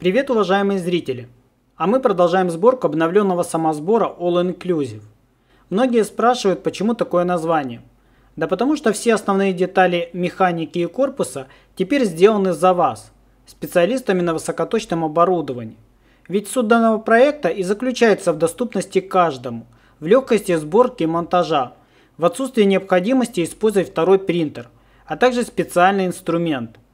Привет, уважаемые зрители! А мы продолжаем сборку обновленного самосбора All Inclusive. Многие спрашивают, почему такое название. Да потому что все основные детали механики и корпуса теперь сделаны за вас, специалистами на высокоточном оборудовании. Ведь суть данного проекта и заключается в доступности каждому, в легкости сборки и монтажа, в отсутствии необходимости использовать второй принтер, а также специальный инструмент –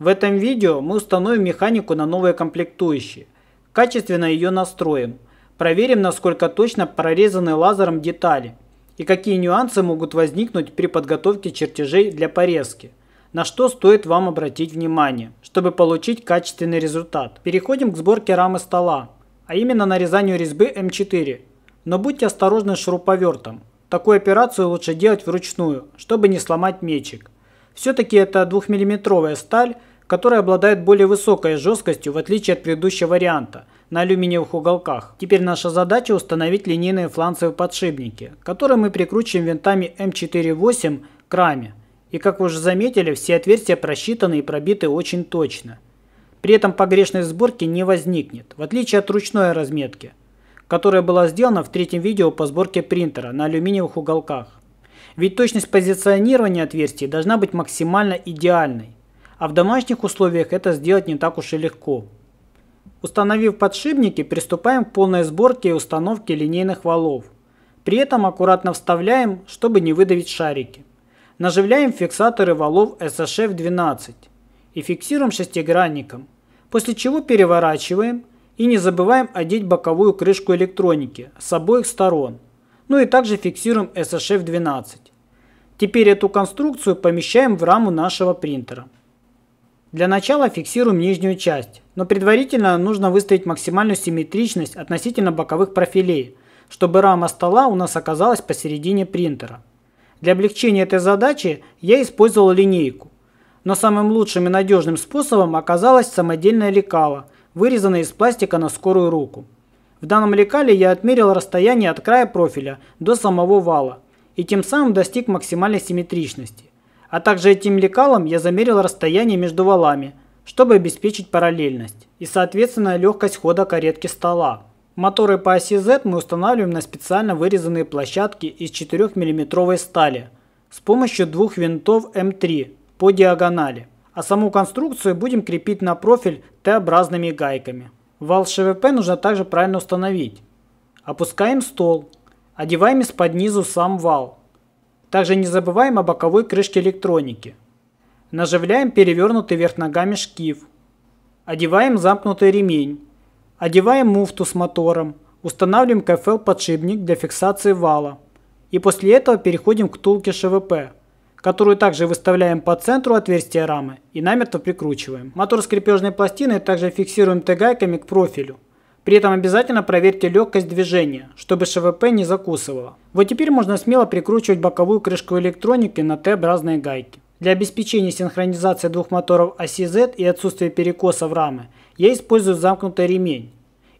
в этом видео мы установим механику на новые комплектующие, качественно ее настроим, проверим насколько точно прорезаны лазером детали и какие нюансы могут возникнуть при подготовке чертежей для порезки на что стоит вам обратить внимание, чтобы получить качественный результат. Переходим к сборке рамы стола, а именно нарезанию резьбы М4. Но будьте осторожны с шуруповертом. Такую операцию лучше делать вручную, чтобы не сломать мечик. Все-таки это 2 миллиметровая сталь, который обладает более высокой жесткостью в отличие от предыдущего варианта на алюминиевых уголках. Теперь наша задача установить линейные фланцевые подшипники, которые мы прикручиваем винтами М48 к раме. И как вы уже заметили, все отверстия просчитаны и пробиты очень точно. При этом погрешной сборки не возникнет, в отличие от ручной разметки, которая была сделана в третьем видео по сборке принтера на алюминиевых уголках. Ведь точность позиционирования отверстий должна быть максимально идеальной а в домашних условиях это сделать не так уж и легко. Установив подшипники, приступаем к полной сборке и установке линейных валов. При этом аккуратно вставляем, чтобы не выдавить шарики. Наживляем фиксаторы валов SHF-12 и фиксируем шестигранником, после чего переворачиваем и не забываем одеть боковую крышку электроники с обоих сторон, ну и также фиксируем SHF-12. Теперь эту конструкцию помещаем в раму нашего принтера. Для начала фиксируем нижнюю часть, но предварительно нужно выставить максимальную симметричность относительно боковых профилей, чтобы рама стола у нас оказалась посередине принтера. Для облегчения этой задачи я использовал линейку, но самым лучшим и надежным способом оказалось самодельное лекала, вырезанное из пластика на скорую руку. В данном лекале я отмерил расстояние от края профиля до самого вала и тем самым достиг максимальной симметричности. А также этим лекалом я замерил расстояние между валами, чтобы обеспечить параллельность и, соответственно, легкость хода каретки стола. Моторы по оси Z мы устанавливаем на специально вырезанные площадки из 4 мм стали с помощью двух винтов М3 по диагонали, а саму конструкцию будем крепить на профиль Т-образными гайками. Вал ШВП нужно также правильно установить. Опускаем стол, одеваем из-под низу сам вал – также не забываем о боковой крышке электроники. Наживляем перевернутый вверх ногами шкив. Одеваем замкнутый ремень. Одеваем муфту с мотором. Устанавливаем КФЛ-подшипник для фиксации вала. И после этого переходим к тулке ШВП, которую также выставляем по центру отверстия рамы и намертво прикручиваем. Мотор с крепежной пластиной также фиксируем Т-гайками к профилю. При этом обязательно проверьте легкость движения, чтобы ШВП не закусывало. Вот теперь можно смело прикручивать боковую крышку электроники на Т-образные гайки. Для обеспечения синхронизации двух моторов оси Z и отсутствия перекоса в рамы я использую замкнутый ремень.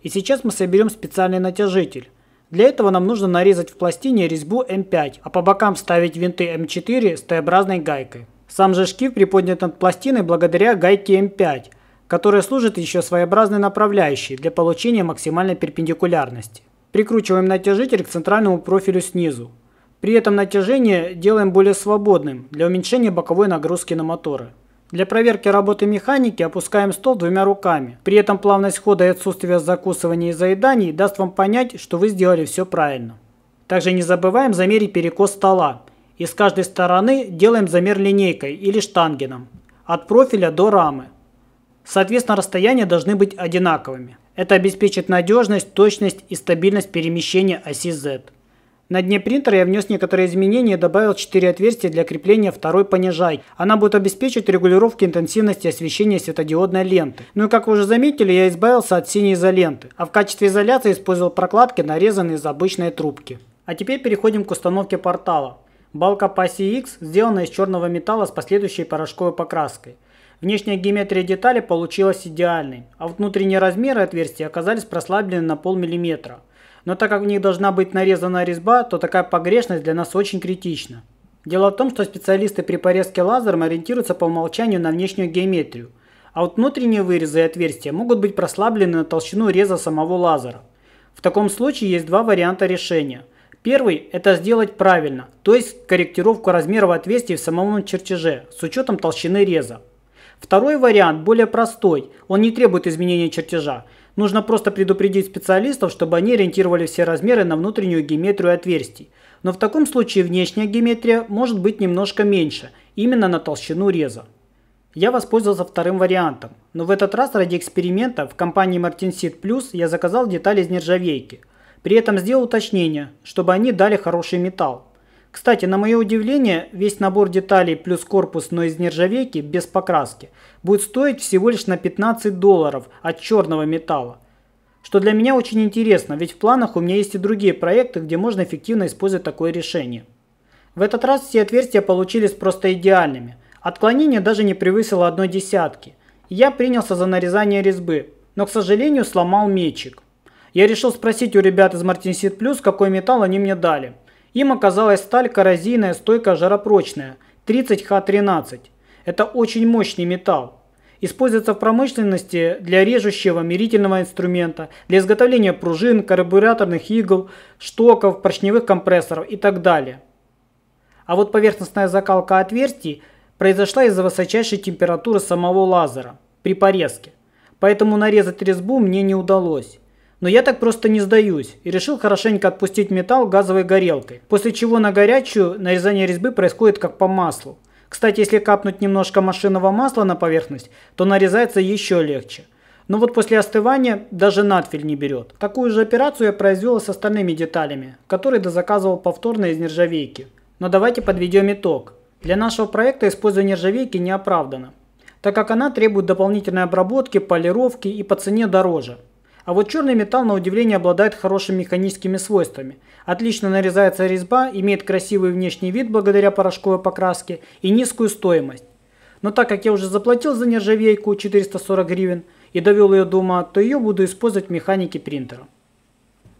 И сейчас мы соберем специальный натяжитель. Для этого нам нужно нарезать в пластине резьбу М5, а по бокам вставить винты М4 с Т-образной гайкой. Сам же шкив приподнят над пластиной благодаря гайке М5, которая служит еще своеобразной направляющей для получения максимальной перпендикулярности. Прикручиваем натяжитель к центральному профилю снизу. При этом натяжение делаем более свободным для уменьшения боковой нагрузки на моторы. Для проверки работы механики опускаем стол двумя руками. При этом плавность хода и отсутствие закусываний и заеданий даст вам понять, что вы сделали все правильно. Также не забываем замерить перекос стола. И с каждой стороны делаем замер линейкой или штангеном. От профиля до рамы. Соответственно, расстояния должны быть одинаковыми. Это обеспечит надежность, точность и стабильность перемещения оси Z. На дне принтера я внес некоторые изменения и добавил 4 отверстия для крепления второй понижай. Она будет обеспечить регулировку интенсивности освещения светодиодной ленты. Ну и как вы уже заметили, я избавился от синей изоленты, а в качестве изоляции использовал прокладки, нарезанные из обычной трубки. А теперь переходим к установке портала. Балка по оси X сделана из черного металла с последующей порошковой покраской – Внешняя геометрия детали получилась идеальной, а внутренние размеры отверстий оказались прослаблены на полмиллиметра. Но так как в них должна быть нарезана резьба, то такая погрешность для нас очень критична. Дело в том, что специалисты при порезке лазером ориентируются по умолчанию на внешнюю геометрию, а вот внутренние вырезы и отверстия могут быть прослаблены на толщину реза самого лазера. В таком случае есть два варианта решения. Первый – это сделать правильно, то есть корректировку размеров отверстий в самом чертеже с учетом толщины реза. Второй вариант более простой, он не требует изменения чертежа. Нужно просто предупредить специалистов, чтобы они ориентировали все размеры на внутреннюю геометрию отверстий. Но в таком случае внешняя геометрия может быть немножко меньше, именно на толщину реза. Я воспользовался вторым вариантом, но в этот раз ради эксперимента в компании Martinsit Plus я заказал детали из нержавейки. При этом сделал уточнение, чтобы они дали хороший металл. Кстати, на мое удивление, весь набор деталей плюс корпус, но из нержавейки, без покраски, будет стоить всего лишь на 15 долларов от черного металла. Что для меня очень интересно, ведь в планах у меня есть и другие проекты, где можно эффективно использовать такое решение. В этот раз все отверстия получились просто идеальными. Отклонение даже не превысило одной десятки. Я принялся за нарезание резьбы, но, к сожалению, сломал мечик. Я решил спросить у ребят из Martinsit Plus, какой металл они мне дали. Им оказалась сталь коррозийная, стойкая, жаропрочная, 30Х13. Это очень мощный металл. Используется в промышленности для режущего мерительного инструмента, для изготовления пружин, карбюраторных игл, штоков, поршневых компрессоров и так далее. А вот поверхностная закалка отверстий произошла из-за высочайшей температуры самого лазера при порезке. Поэтому нарезать резьбу мне не удалось. Но я так просто не сдаюсь и решил хорошенько отпустить металл газовой горелкой, после чего на горячую нарезание резьбы происходит как по маслу. Кстати, если капнуть немножко машинного масла на поверхность, то нарезается еще легче. Но вот после остывания даже надфиль не берет. Такую же операцию я произвел с остальными деталями, которые дозаказывал повторно из нержавейки. Но давайте подведем итог. Для нашего проекта использование нержавейки не оправдано, так как она требует дополнительной обработки, полировки и по цене дороже. А вот черный металл, на удивление, обладает хорошими механическими свойствами. Отлично нарезается резьба, имеет красивый внешний вид благодаря порошковой покраске и низкую стоимость. Но так как я уже заплатил за нержавейку 440 гривен и довел ее дома, то ее буду использовать в механике принтера.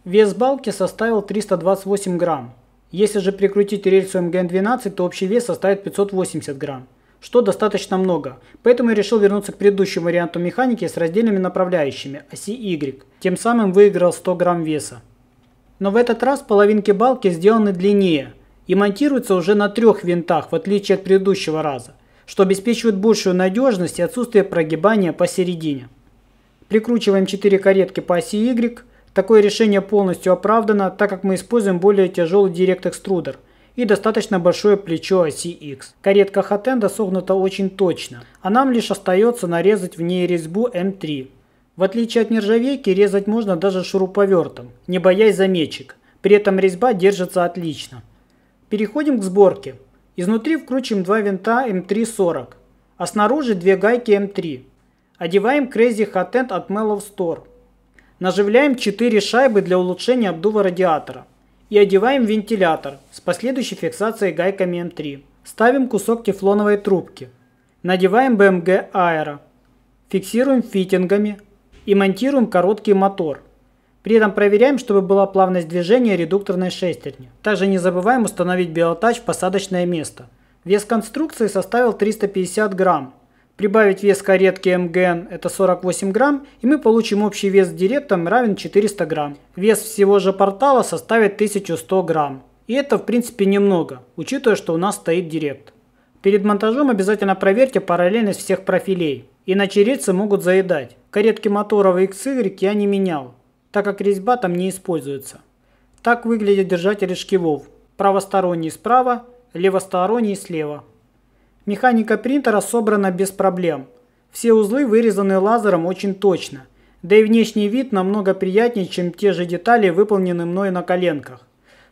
Вес балки составил 328 грамм. Если же прикрутить рельсу МГН-12, то общий вес составит 580 грамм что достаточно много. Поэтому я решил вернуться к предыдущему варианту механики с раздельными направляющими, оси а Y. Тем самым выиграл 100 грамм веса. Но в этот раз половинки балки сделаны длиннее и монтируются уже на трех винтах, в отличие от предыдущего раза, что обеспечивает большую надежность и отсутствие прогибания посередине. Прикручиваем 4 каретки по оси Y. Такое решение полностью оправдано, так как мы используем более тяжелый Direct Extruder и достаточно большое плечо оси X. Каретка Хатенда согнута очень точно, а нам лишь остается нарезать в ней резьбу М3. В отличие от нержавейки, резать можно даже шуруповертом, не боясь замечек. При этом резьба держится отлично. Переходим к сборке. Изнутри вкручиваем два винта М340, а снаружи две гайки М3. Одеваем Crazy Hot End от Mellow Store. Наживляем 4 шайбы для улучшения обдува радиатора и одеваем вентилятор с последующей фиксацией гайками М3. Ставим кусок тефлоновой трубки. Надеваем БМГ Аэро. Фиксируем фитингами и монтируем короткий мотор. При этом проверяем, чтобы была плавность движения редукторной шестерни. Также не забываем установить биотач в посадочное место. Вес конструкции составил 350 грамм прибавить вес каретки МГН, это 48 грамм, и мы получим общий вес с директом равен 400 грамм. Вес всего же портала составит 1100 грамм. И это в принципе немного, учитывая, что у нас стоит директ. Перед монтажом обязательно проверьте параллельность всех профилей, иначе рельсы могут заедать. Каретки моторов XY я не менял, так как резьба там не используется. Так выглядят держатели шкивов. Правосторонний справа, левосторонний слева. Механика принтера собрана без проблем. Все узлы вырезаны лазером очень точно. Да и внешний вид намного приятнее, чем те же детали, выполненные мной на коленках.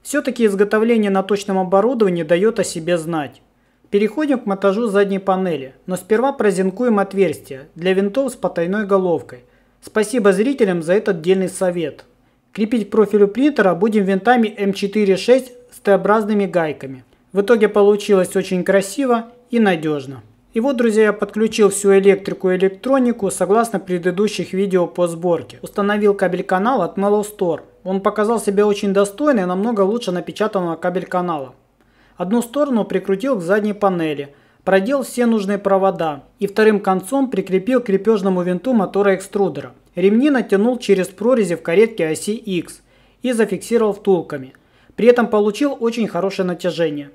Все-таки изготовление на точном оборудовании дает о себе знать. Переходим к монтажу задней панели, но сперва прозенкуем отверстие для винтов с потайной головкой. Спасибо зрителям за этот дельный совет. Крепить к профилю принтера будем винтами М4-6 с Т-образными гайками. В итоге получилось очень красиво и надежно. И вот, друзья, я подключил всю электрику и электронику согласно предыдущих видео по сборке. Установил кабель-канал от Mellow Store. Он показал себя очень достойно и намного лучше напечатанного кабель-канала. Одну сторону прикрутил к задней панели, продел все нужные провода и вторым концом прикрепил к крепежному винту мотора экструдера. Ремни натянул через прорези в каретке оси X и зафиксировал втулками. При этом получил очень хорошее натяжение.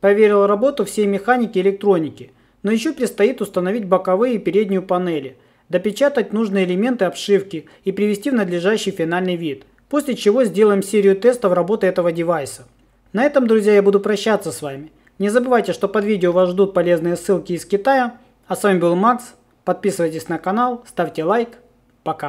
Проверил работу всей механики и электроники, но еще предстоит установить боковые и переднюю панели, допечатать нужные элементы обшивки и привести в надлежащий финальный вид, после чего сделаем серию тестов работы этого девайса. На этом, друзья, я буду прощаться с вами. Не забывайте, что под видео вас ждут полезные ссылки из Китая. А с вами был Макс. Подписывайтесь на канал, ставьте лайк. Пока.